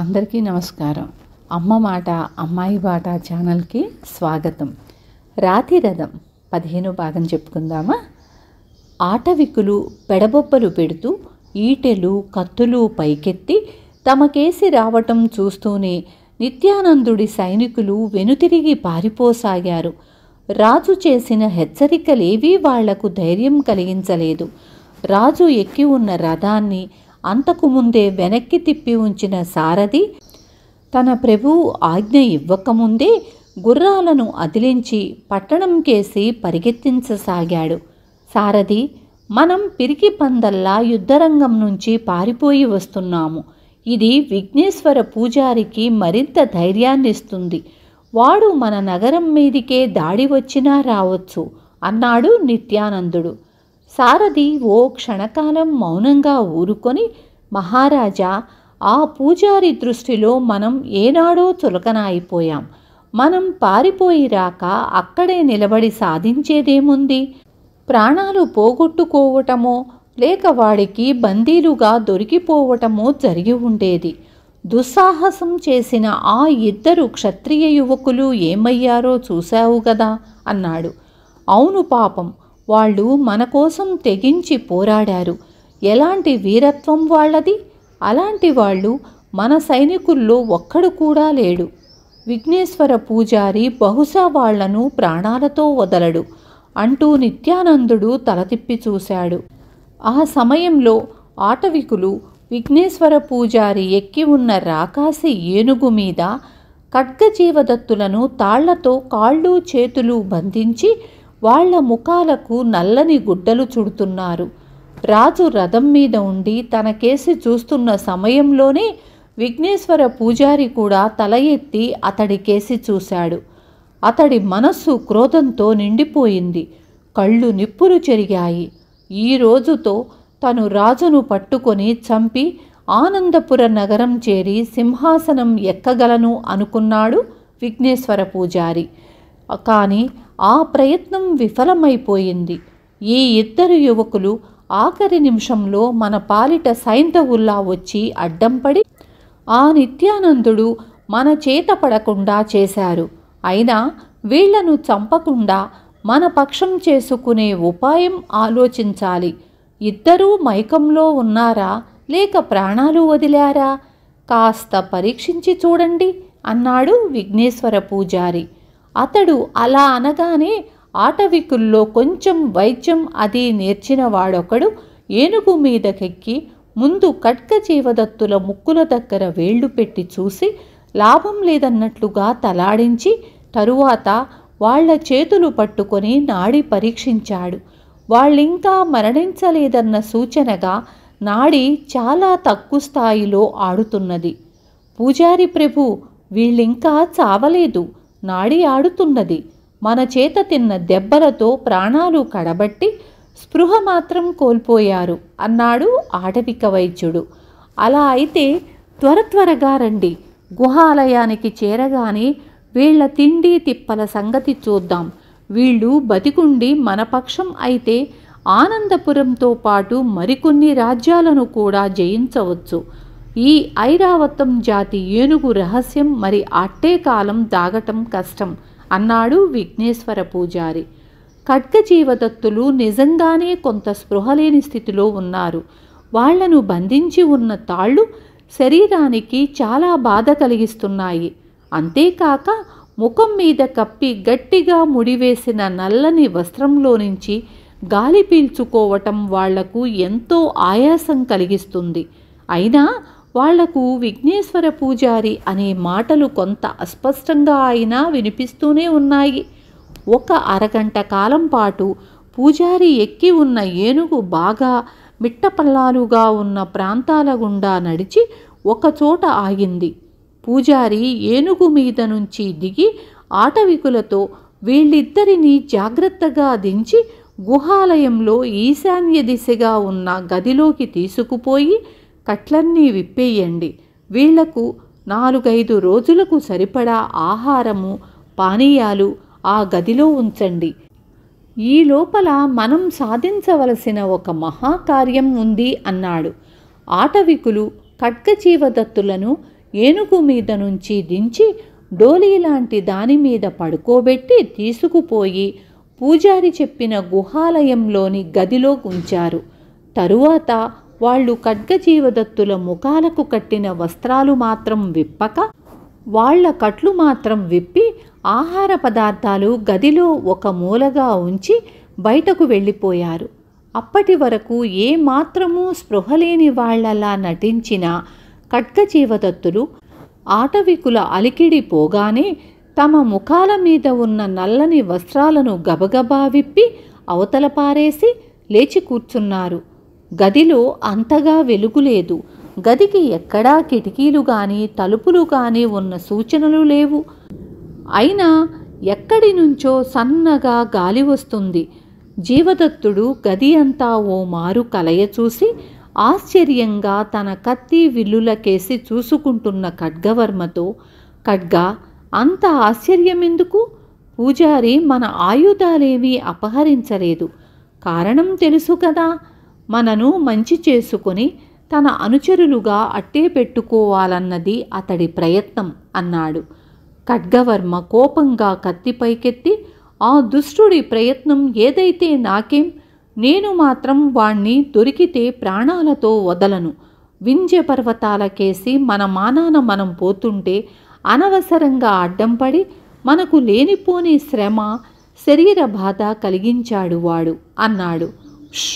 అందరికీ నమస్కారం అమ్మ మాట అమ్మాయి బాట ఛానల్కి స్వాగతం రాతి రథం పదిహేనో భాగం చెప్పుకుందామా ఆటవికులు పెడబొబ్బలు పెడుతూ ఈటెలు కత్తులు పైకెత్తి తమకేసి రావటం చూస్తూనే నిత్యానందుడి సైనికులు వెనుతిరిగి పారిపోసాగారు రాజు చేసిన హెచ్చరికలేవీ వాళ్లకు ధైర్యం కలిగించలేదు రాజు ఎక్కి ఉన్న రథాన్ని అంతకుముందే వెనక్కి తిప్పి ఉంచిన సారథి తన ప్రభువు ఆజ్ఞ ఇవ్వకముందే గుర్రాలను అదిలించి పట్టణంకేసి పరిగెత్తించసాగాడు సారథి మనం పిరికి పందల్లా యుద్ధరంగం నుంచి పారిపోయి వస్తున్నాము ఇది విఘ్నేశ్వర పూజారికి మరింత ధైర్యాన్నిస్తుంది వాడు మన నగరం మీదికే దాడి వచ్చినా రావచ్చు అన్నాడు నిత్యానందుడు సారథి ఓ క్షణకాలం మౌనంగా ఊరుకొని మహారాజా ఆ పూజారి దృష్టిలో మనం ఏనాడో చులకన అయిపోయాం మనం పారిపోయి రాక అక్కడే నిలబడి సాధించేదేముంది ప్రాణాలు పోగొట్టుకోవటమో లేక వాడికి బందీలుగా దొరికిపోవటమో జరిగి ఉండేది దుస్సాహసం చేసిన ఆ ఇద్దరు క్షత్రియ యువకులు ఏమయ్యారో చూశావు కదా అన్నాడు అవును పాపం వాళ్ళు మన కోసం తెగించి పోరాడారు ఎలాంటి వీరత్వం వాళ్ళది అలాంటి వాళ్ళు మన సైనికుల్లో ఒక్కడు కూడా లేడు విఘ్నేశ్వర పూజారి బహుశా వాళ్లను ప్రాణాలతో వదలడు అంటూ నిత్యానందుడు తలతిప్పి చూశాడు ఆ సమయంలో ఆటవికులు విఘ్నేశ్వర పూజారి ఎక్కి ఉన్న రాకాసి ఏనుగు మీద ఖడ్గజీవదత్తులను తాళ్లతో కాళ్ళు చేతులు బంధించి వాళ్ల ముఖాలకు నల్లని గుడ్డలు చుడుతున్నారు రాజు రథం మీద ఉండి తన కేసి చూస్తున్న సమయంలోనే విఘ్నేశ్వర పూజారి కూడా తల ఎత్తి అతడి కేసి చూశాడు అతడి మనస్సు క్రోధంతో నిండిపోయింది కళ్ళు నిప్పులు చెరిగాయి ఈ రోజుతో తను రాజును పట్టుకొని చంపి ఆనందపుర నగరం చేరి సింహాసనం ఎక్కగలను అనుకున్నాడు విఘ్నేశ్వర పూజారి కానీ ఆ ప్రయత్నం విఫలమైపోయింది ఈ ఇద్దరు యువకులు ఆఖరి నిమిషంలో మన పాలిట సైంధవుల్లా వచ్చి అడ్డంపడి ఆ నిత్యానందుడు మన చేత పడకుండా చేశారు అయినా వీళ్లను చంపకుండా మన పక్షం చేసుకునే ఉపాయం ఆలోచించాలి ఇద్దరూ మైకంలో ఉన్నారా లేక ప్రాణాలు వదిలారా కాస్త పరీక్షించి చూడండి అన్నాడు విఘ్నేశ్వర పూజారి అతడు అలా అనగానే ఆటవికుల్లో కొంచెం వైద్యం అది నేర్చిన వాడొకడు ఏనుగు మీదకెక్కి ముందు కట్క జీవదత్తుల ముక్కుల దగ్గర వేళ్లు పెట్టి చూసి లాభం లేదన్నట్లుగా తలాడించి తరువాత వాళ్ల చేతులు పట్టుకొని నాడి పరీక్షించాడు వాళ్ళింకా మరణించలేదన్న సూచనగా నాడి చాలా తక్కువ స్థాయిలో ఆడుతున్నది పూజారి ప్రభు వీళ్ళింకా చావలేదు నాడి ఆడుతున్నది మన చేత తిన్న దెబ్బలతో ప్రాణాలు కడబట్టి స్పృహ మాత్రం కోల్పోయారు అన్నాడు ఆటవిక వైద్యుడు అలా అయితే త్వర త్వరగా రండి గుహాలయానికి చేరగానే వీళ్ల తిండి తిప్పల సంగతి చూద్దాం వీళ్ళు బతికుండి మనపక్షం అయితే ఆనందపురంతో పాటు మరికొన్ని రాజ్యాలను కూడా జయించవచ్చు ఈ ఐరావతం జాతి ఏనుగు రహస్యం మరి అట్టే కాలం దాగటం కష్టం అన్నాడు విఘ్నేశ్వర పూజారి ఖడ్గజీవదత్తులు నిజంగానే కొంత స్పృహలేని స్థితిలో ఉన్నారు వాళ్లను బంధించి ఉన్న తాళ్ళు శరీరానికి చాలా బాధ కలిగిస్తున్నాయి అంతేకాక ముఖం మీద కప్పి గట్టిగా ముడివేసిన నల్లని వస్త్రంలో నుంచి గాలి పీల్చుకోవటం వాళ్లకు ఎంతో ఆయాసం కలిగిస్తుంది అయినా వాళ్లకు విఘ్నేశ్వర పూజారి అనే మాటలు కొంత అస్పష్టంగా అయినా వినిపిస్తూనే ఉన్నాయి ఒక అరగంట కాలం పాటు పూజారి ఎక్కి ఉన్న ఏనుగు బాగా మిట్టపల్లాలుగా ఉన్న ప్రాంతాల గుండా నడిచి ఒకచోట ఆగింది పూజారి ఏనుగు మీద నుంచి దిగి ఆటవికులతో వీళ్ళిద్దరినీ జాగ్రత్తగా దించి గుహాలయంలో ఈశాన్య దిశగా ఉన్న గదిలోకి తీసుకుపోయి కట్లన్నీ విప్పేయండి వీళ్లకు నాలుగైదు రోజులకు సరిపడా ఆహారము పానీయాలు ఆ గదిలో ఉంచండి ఈ లోపల మనం సాధించవలసిన ఒక మహాకార్యం ఉంది అన్నాడు ఆటవికులు ఖడ్గజీవదత్తులను ఏనుగు మీద నుంచి దించి డోలీ లాంటి దాని మీద పడుకోబెట్టి తీసుకుపోయి పూజారి చెప్పిన గుహాలయంలోని గదిలో ఉంచారు తరువాత వాళ్ళు ఖడ్గజీవదత్తుల ముఖాలకు కట్టిన వస్త్రాలు మాత్రం విప్పక వాళ్ల కట్లు మాత్రం విప్పి ఆహార పదార్థాలు గదిలో ఒక మూలగా ఉంచి బయటకు వెళ్ళిపోయారు అప్పటి వరకు ఏమాత్రమూ స్పృహలేని వాళ్లలా నటించిన ఖడ్గజీవదత్తులు ఆటవికుల అలికిడి పోగానే తమ ముఖాల మీద ఉన్న నల్లని వస్త్రాలను గబగబా విప్పి అవతల పారేసి లేచి కూర్చున్నారు గదిలో అంతగా వెలుగులేదు గదికి ఎక్కడా కిటికీలు కానీ తలుపులు కానీ ఉన్న సూచనలు లేవు అయినా ఎక్కడి నుంచో సన్నగా గాలి వస్తుంది జీవదత్తుడు గది అంతా ఓ మారు కలయ చూసి ఆశ్చర్యంగా తన కత్తి విల్లులకేసి చూసుకుంటున్న ఖడ్గవర్మతో ఖడ్గ అంత ఆశ్చర్యమెందుకు పూజారి మన ఆయుధాలేమీ అపహరించలేదు కారణం తెలుసు కదా మనను మంచి చేసుకొని తన అనుచరులుగా అట్టే పెట్టుకోవాలన్నది అతడి ప్రయత్నం అన్నాడు ఖడ్గవర్మ కోపంగా కత్తి పైకెత్తి ఆ దుష్టుడి ప్రయత్నం ఏదైతే నాకేం నేను మాత్రం వాణ్ణి దొరికితే ప్రాణాలతో వదలను వింధ్య పర్వతాలకేసి మన మానాన మనం పోతుంటే అనవసరంగా అడ్డం పడి మనకు లేనిపోని శ్రమ శరీర బాధ కలిగించాడు వాడు అన్నాడు ష్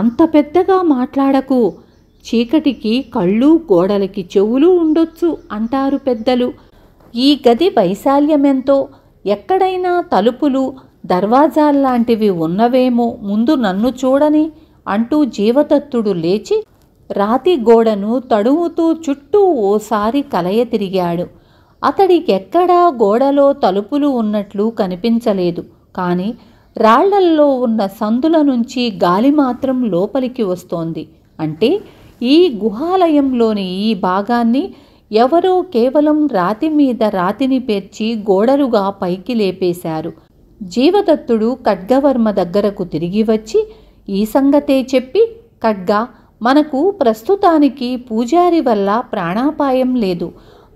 అంత పెద్దగా మాట్లాడకు చీకటికి కళ్ళు గోడలకి చెవులు ఉండొచ్చు అంటారు పెద్దలు ఈ గది వైశాల్యమెంతో ఎక్కడైనా తలుపులు దర్వాజాల్లాంటివి ఉన్నవేమో ముందు నన్ను చూడని అంటూ జీవతత్తుడు లేచి రాతి గోడను తడుముతూ చుట్టూ ఓసారి కలయ తిరిగాడు అతడికెక్కడా గోడలో తలుపులు ఉన్నట్లు కనిపించలేదు కానీ రాళ్లల్లో ఉన్న సందుల నుంచి గాలి మాత్రం లోపలికి వస్తోంది అంటే ఈ గుహాలయంలోని ఈ భాగాన్ని ఎవరో కేవలం రాతి మీద రాతిని పేర్చి గోడలుగా పైకి లేపేశారు జీవదత్తుడు ఖడ్గవర్మ దగ్గరకు తిరిగి వచ్చి ఈ సంగతే చెప్పి ఖడ్గ మనకు ప్రస్తుతానికి పూజారి వల్ల ప్రాణాపాయం లేదు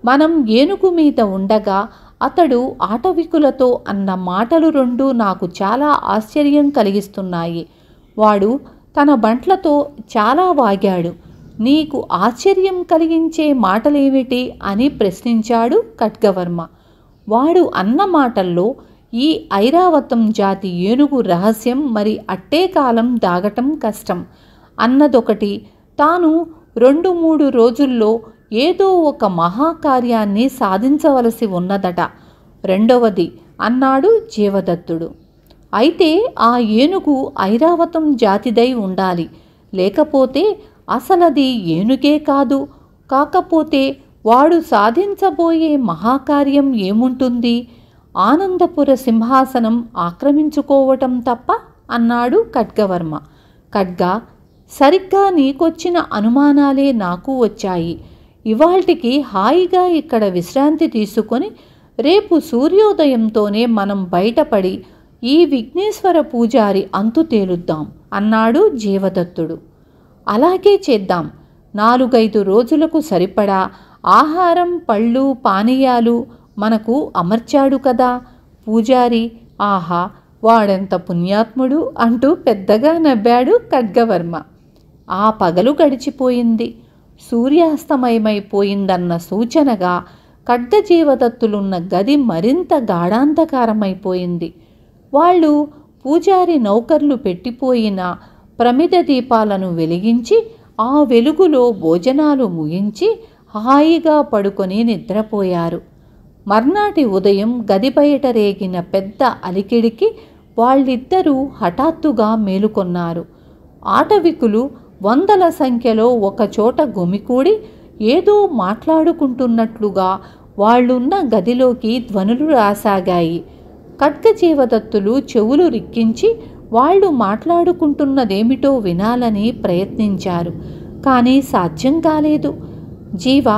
మనం ఏనుగు మీద ఉండగా అతడు ఆటవికులతో అన్న మాటలు రెండు నాకు చాలా ఆశ్చర్యం కలిగిస్తున్నాయి వాడు తన బంట్లతో చాలా వాగాడు నీకు ఆశ్చర్యం కలిగించే మాటలేమిటి అని ప్రశ్నించాడు ఖడ్గవర్మ వాడు అన్న మాటల్లో ఈ ఐరావతం జాతి ఏనుగు రహస్యం మరి అట్టే కాలం దాగటం కష్టం అన్నదొకటి తాను రెండు మూడు రోజుల్లో ఏదో ఒక మహాకార్యాన్ని సాధించవలసి ఉన్నదట రెండవది అన్నాడు జీవదత్తుడు అయితే ఆ ఏనుగు ఐరావతం జాతిదై ఉండాలి లేకపోతే అసలది ఏనుగే కాదు కాకపోతే వాడు సాధించబోయే మహాకార్యం ఏముంటుంది ఆనందపుర సింహాసనం ఆక్రమించుకోవటం తప్ప అన్నాడు ఖడ్గవర్మ ఖడ్గ సరిగ్గా నీకొచ్చిన అనుమానాలే నాకు వచ్చాయి ఇవాల్టికి హాయిగా ఇక్కడ విశ్రాంతి తీసుకొని రేపు సూర్యోదయంతోనే మనం బయటపడి ఈ విఘ్నేశ్వర పూజారి అంతు తేలుద్దాం అన్నాడు జీవదత్తుడు అలాగే చేద్దాం నాలుగైదు రోజులకు సరిపడా ఆహారం పళ్ళు పానీయాలు మనకు అమర్చాడు కదా పూజారి ఆహా వాడెంత పుణ్యాత్ముడు అంటూ పెద్దగా నవ్వాడు ఖడ్గవర్మ ఆ పగలు గడిచిపోయింది సూర్యాస్తమయమైపోయిందన్న సూచనగా ఖడ్గజీవదత్తులున్న గది మరింత గాఢాంధకారమైపోయింది వాళ్ళు పూజారి నౌకర్లు పెట్టిపోయిన ప్రమిద దీపాలను వెలిగించి ఆ వెలుగులో భోజనాలు ముగించి హాయిగా పడుకొని నిద్రపోయారు మర్నాటి ఉదయం గది బయట రేగిన పెద్ద అలికిడికి వాళ్ళిద్దరూ హఠాత్తుగా మేలుకొన్నారు ఆటవికులు వందల సంఖ్యలో ఒకచోట గుమికూడి ఏదో మాట్లాడుకుంటున్నట్లుగా వాళ్ళున్న గదిలోకి ధ్వనులు రాసాగాయి ఖడ్గజీవదత్తులు చెవులు రిక్కించి వాళ్ళు మాట్లాడుకుంటున్నదేమిటో వినాలని ప్రయత్నించారు కానీ సాధ్యం కాలేదు జీవ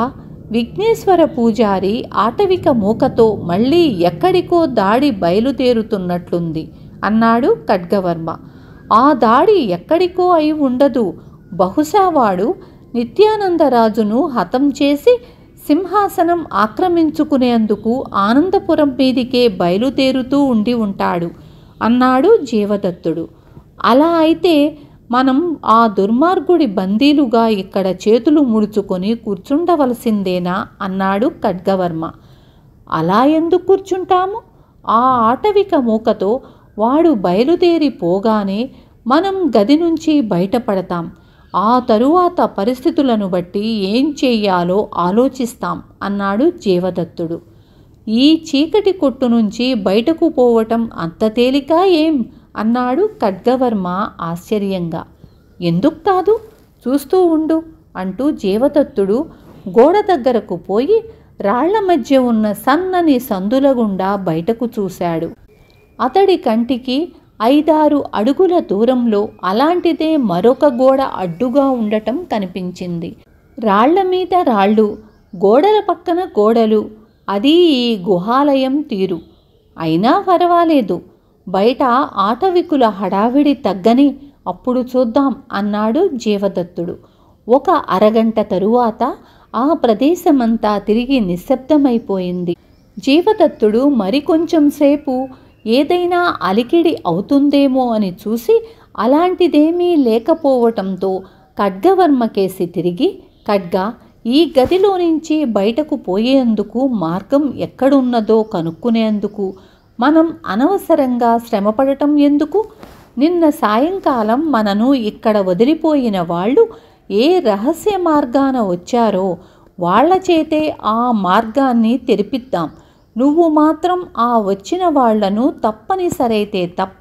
విఘ్నేశ్వర పూజారి ఆటవిక మూకతో మళ్ళీ ఎక్కడికో దాడి బయలుదేరుతున్నట్లుంది అన్నాడు ఖడ్గవర్మ ఆ దాడి ఎక్కడికో అయి ఉండదు బహుశా వాడు నిత్యానందరాజును హతం చేసి సింహాసనం ఆక్రమించుకునేందుకు ఆనందపురం మీదికే బయలుదేరుతూ ఉండి ఉంటాడు అన్నాడు జీవదత్తుడు అలా అయితే మనం ఆ దుర్మార్గుడి బందీలుగా ఇక్కడ చేతులు ముడుచుకొని కూర్చుండవలసిందేనా అన్నాడు ఖడ్గవర్మ అలా ఎందుకు కూర్చుంటాము ఆ ఆటవిక మూకతో వాడు బయలుదేరి పోగానే మనం గది నుంచి బయటపడతాం ఆ తరువాత పరిస్థితులను బట్టి ఏం చేయాలో ఆలోచిస్తాం అన్నాడు జీవదత్తుడు ఈ చీకటి కొట్టు నుంచి బయటకు పోవటం అంత తేలిక ఏం అన్నాడు ఖడ్గవర్మ ఆశ్చర్యంగా ఎందుకు కాదు చూస్తూ ఉండు అంటూ జీవదత్తుడు గోడ దగ్గరకు పోయి రాళ్ల మధ్య ఉన్న సన్నని సందుల గుండా బయటకు చూశాడు అతడి కంటికి ఐదారు అడుగుల దూరంలో అలాంటిదే మరొక గోడ అడ్డుగా ఉండటం కనిపించింది రాళ్ల మీద రాళ్ళు గోడల పక్కన గోడలు అది ఈ గుహాలయం తీరు అయినా పర్వాలేదు బయట ఆటవికుల హడావిడి తగ్గని అప్పుడు చూద్దాం అన్నాడు జీవదత్తుడు ఒక అరగంట తరువాత ఆ ప్రదేశమంతా తిరిగి నిశ్శబ్దమైపోయింది జీవదత్తుడు మరికొంచెంసేపు సేపు ఏదైనా అలికిడి అవుతుందేమో అని చూసి అలాంటిదేమీ లేకపోవటంతో ఖడ్గవర్మకేసి తిరిగి ఖడ్గ ఈ గదిలో నుంచి బయటకు పోయేందుకు మార్గం ఎక్కడున్నదో కనుక్కునేందుకు మనం అనవసరంగా శ్రమపడటం ఎందుకు నిన్న సాయంకాలం మనను ఇక్కడ వదిలిపోయిన వాళ్ళు ఏ రహస్య మార్గాన వచ్చారో వాళ్ల చేతే ఆ మార్గాన్ని తెరిపిద్దాం నువ్వు మాత్రం ఆ వచ్చిన వాళ్లను తప్పనిసరైతే తప్ప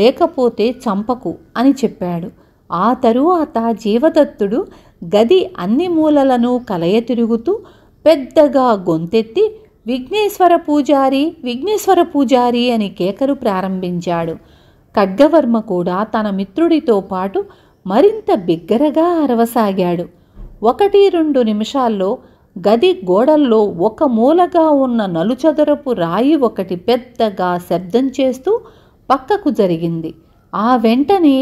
లేకపోతే చంపకు అని చెప్పాడు ఆ తరువాత జీవదత్తుడు గది అన్ని మూలలను కలయ తిరుగుతూ పెద్దగా గొంతెత్తి విఘ్నేశ్వర పూజారి విఘ్నేశ్వర పూజారి అని కేకలు ప్రారంభించాడు ఖడ్గవర్మ కూడా తన మిత్రుడితో పాటు మరింత బిగ్గరగా అరవసాగాడు ఒకటి రెండు నిమిషాల్లో గది గోడల్లో ఒక మూలగా ఉన్న నలుచదరపు రాయి ఒకటి పెద్దగా శబ్దం చేస్తూ పక్కకు జరిగింది ఆ వెంటనే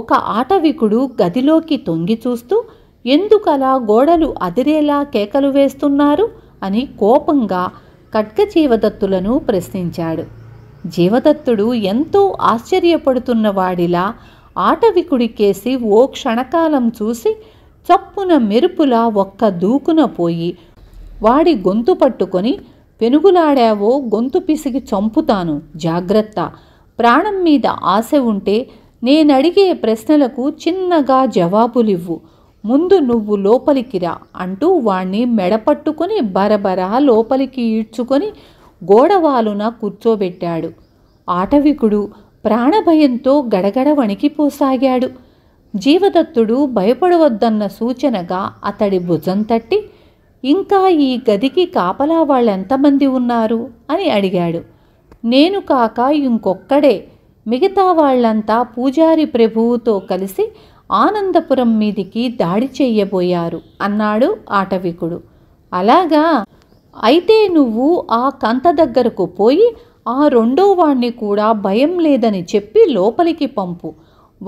ఒక ఆటవికుడు గదిలోకి తొంగి చూస్తూ ఎందుకలా గోడలు అదిరేలా కేకలు వేస్తున్నారు అని కోపంగా కట్క జీవదత్తులను ప్రశ్నించాడు జీవదత్తుడు ఎంతో ఆశ్చర్యపడుతున్నవాడిలా ఆటవికుడికేసి ఓ క్షణకాలం చూసి చప్పున మెరుపులా ఒక్క దూకున పోయి వాడి గొంతు పట్టుకొని పెనుగులాడావో గొంతు పిసిగి చంపుతాను జాగ్రత్త ప్రాణం మీద ఆశ ఉంటే నేనడిగే ప్రశ్నలకు చిన్నగా జవాబులివ్వు ముందు నువ్వు లోపలికి రా అంటూ వాణ్ణి మెడపట్టుకుని బరబరా లోపలికి ఈడ్చుకొని గోడవాలున కూర్చోబెట్టాడు ఆటవికుడు ప్రాణభయంతో గడగడ వణికిపోసాగాడు జీవదత్తుడు భయపడవద్దన్న సూచనగా అతడి భుజం తట్టి ఇంకా ఈ గదికి కాపలా వాళ్ళెంతమంది ఉన్నారు అని అడిగాడు నేను కాక ఇంకొక్కడే మిగతా వాళ్ళంతా పూజారి ప్రభువుతో కలిసి ఆనందపురం మీదికి దాడి చెయ్యబోయారు అన్నాడు ఆటవికుడు అలాగా అయితే నువ్వు ఆ కంత దగ్గరకు పోయి ఆ రెండో వాణ్ణి కూడా భయం లేదని చెప్పి లోపలికి పంపు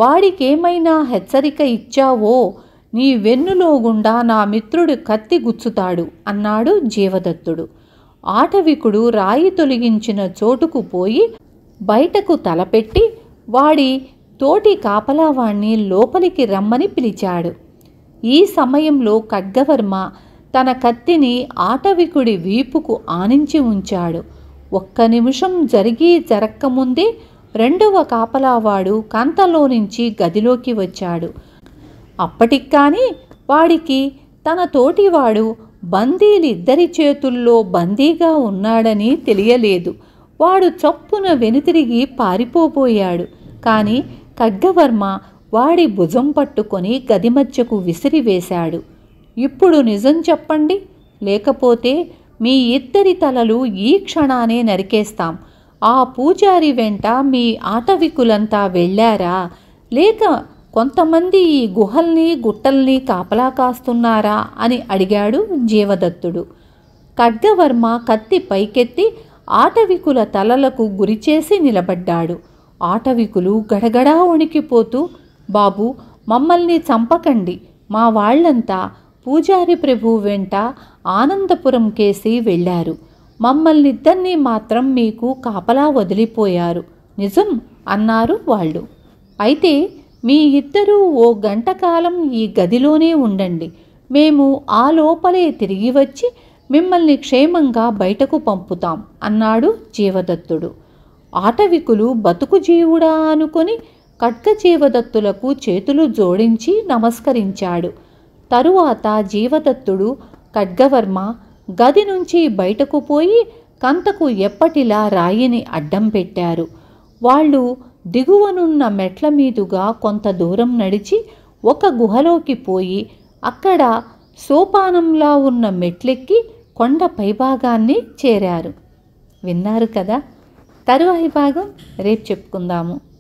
వాడికేమైనా హెచ్చరిక ఇచ్చావో నీ వెన్నులో గుండా నా మిత్రుడు కత్తి గుచ్చుతాడు అన్నాడు జీవదత్తుడు ఆటవికుడు రాయి తొలగించిన చోటుకు పోయి బయటకు తలపెట్టి వాడి తోటి కాపలావాణ్ణి లోపలికి రమ్మని పిలిచాడు ఈ సమయంలో ఖడ్గవర్మ తన కత్తిని ఆటవికుడి వీపుకు ఆనించి ఉంచాడు ఒక్క నిమిషం జరిగి జరక్కముందే రెండవ కాపలావాడు కంతలో నుంచి గదిలోకి వచ్చాడు అప్పటికాని కానీ వాడికి తన తోటివాడు బందీలిద్దరి చేతుల్లో బందీగా ఉన్నాడని తెలియలేదు వాడు చప్పున వెనుతిరిగి పారిపోబోయాడు కానీ కగ్గవర్మ వాడి భుజం పట్టుకొని గది మధ్యకు విసిరివేశాడు ఇప్పుడు నిజం చెప్పండి లేకపోతే మీ ఇద్దరి తలలు ఈ క్షణానే నరికేస్తాం ఆ పూజారి వెంట మీ ఆటవికులంతా వెళ్ళారా లేక కొంతమంది ఈ గుహల్ని గుట్టల్ని కాపలా కాస్తున్నారా అని అడిగాడు జీవదత్తుడు ఖడ్గవర్మ కత్తి పైకెత్తి ఆటవికుల తలలకు గురిచేసి నిలబడ్డాడు ఆటవికులు గడగడా వణికిపోతూ బాబు మమ్మల్ని చంపకండి మా వాళ్ళంతా పూజారి ప్రభు వెంట ఆనందపురం కేసి వెళ్ళారు మమ్మల్నిద్దరినీ మాత్రం మీకు కాపలా వదిలిపోయారు నిజం అన్నారు వాళ్ళు అయితే మీ ఇద్దరూ ఓ గంట కాలం ఈ గదిలోనే ఉండండి మేము ఆ లోపలే తిరిగి వచ్చి మిమ్మల్ని క్షేమంగా బయటకు పంపుతాం అన్నాడు జీవదత్తుడు ఆటవికులు బతుకు జీవుడా అనుకుని జీవదత్తులకు చేతులు జోడించి నమస్కరించాడు తరువాత జీవదత్తుడు ఖడ్గవర్మ గది నుంచి బయటకు పోయి కంతకు ఎప్పటిలా రాయిని అడ్డం పెట్టారు వాళ్ళు దిగువనున్న మెట్ల మీదుగా కొంత దూరం నడిచి ఒక గుహలోకి పోయి అక్కడ సోపానంలా ఉన్న మెట్లెక్కి కొండ పైభాగాన్ని చేరారు విన్నారు కదా తరువాయి భాగం రేపు చెప్పుకుందాము